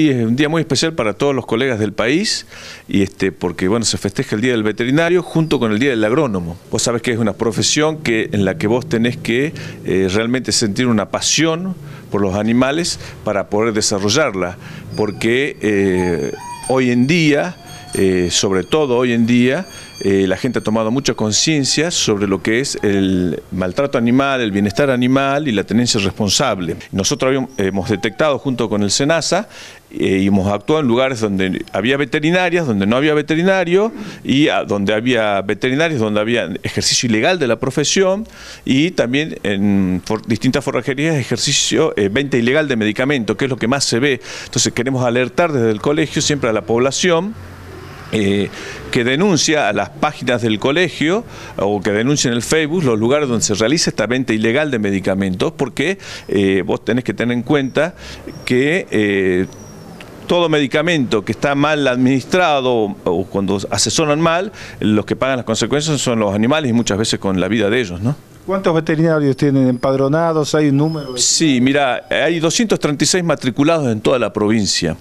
Y es un día muy especial para todos los colegas del país, y este, porque bueno, se festeja el Día del Veterinario junto con el Día del Agrónomo. Vos sabés que es una profesión que, en la que vos tenés que eh, realmente sentir una pasión por los animales para poder desarrollarla, porque eh, hoy en día eh, sobre todo hoy en día eh, la gente ha tomado mucha conciencia sobre lo que es el maltrato animal, el bienestar animal y la tenencia responsable. Nosotros hemos detectado junto con el SENASA eh, y hemos actuado en lugares donde había veterinarias, donde no había veterinario, y donde había veterinarios, donde había ejercicio ilegal de la profesión, y también en distintas forrajerías ejercicio, venta ilegal de medicamentos, que es lo que más se ve. Entonces queremos alertar desde el colegio siempre a la población eh, que denuncia a las páginas del colegio o que denuncia en el Facebook los lugares donde se realiza esta venta ilegal de medicamentos, porque eh, vos tenés que tener en cuenta que... Eh, todo medicamento que está mal administrado o cuando asesoran mal, los que pagan las consecuencias son los animales y muchas veces con la vida de ellos, ¿no? ¿Cuántos veterinarios tienen empadronados? ¿Hay un número? Sí, mira, hay 236 matriculados en toda la provincia.